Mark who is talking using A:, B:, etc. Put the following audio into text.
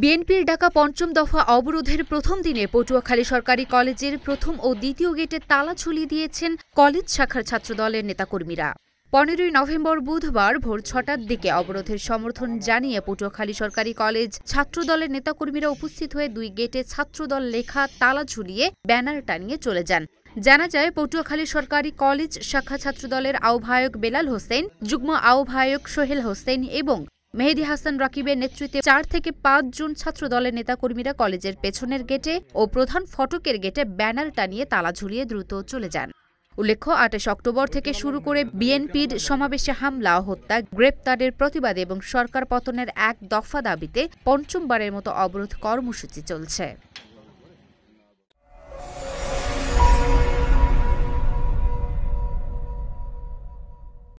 A: বিএনপির ডাকা পঞ্চম দফা অবরোধের প্রথম দিনে পটুয়াখালী সরকারি কলেজের প্রথম ও দ্বিতীয় গেটে তালা ঝুলিয়ে দিয়েছেন কলেজ শাখার ছাত্রদলের নেতাকর্মীরা পনেরোই নভেম্বর বুধবার ভোর ছটার দিকে অবরোধের সমর্থন জানিয়ে পটুয়াখালী সরকারি কলেজ ছাত্রদলের নেতাকর্মীরা উপস্থিত হয়ে দুই গেটে ছাত্রদল লেখা তালা ঝুলিয়ে ব্যানার টানিয়ে চলে যান জানা যায় পটুয়াখালী সরকারি কলেজ শাখা ছাত্রদলের আহ্বায়ক বেলাল হোসেন যুগ্ম আহ্বায়ক সোহেল হোসেন এবং মেহেদি হাসান রকিবের নেতৃত্বে চার থেকে পাঁচ জুন ছাত্র দলের নেতাকর্মীরা কলেজের পেছনের গেটে ও প্রধান ফটকের গেটে ব্যানার টানিয়ে তালা ঝুলিয়ে দ্রুত চলে যান উল্লেখ্য আঠাশ অক্টোবর থেকে শুরু করে বিএনপির সমাবেশে হামলা ও হত্যা গ্রেপ্তারের প্রতিবাদে এবং সরকার পতনের এক দফা দাবিতে পঞ্চমবারের মতো অবরোধ কর্মসূচি চলছে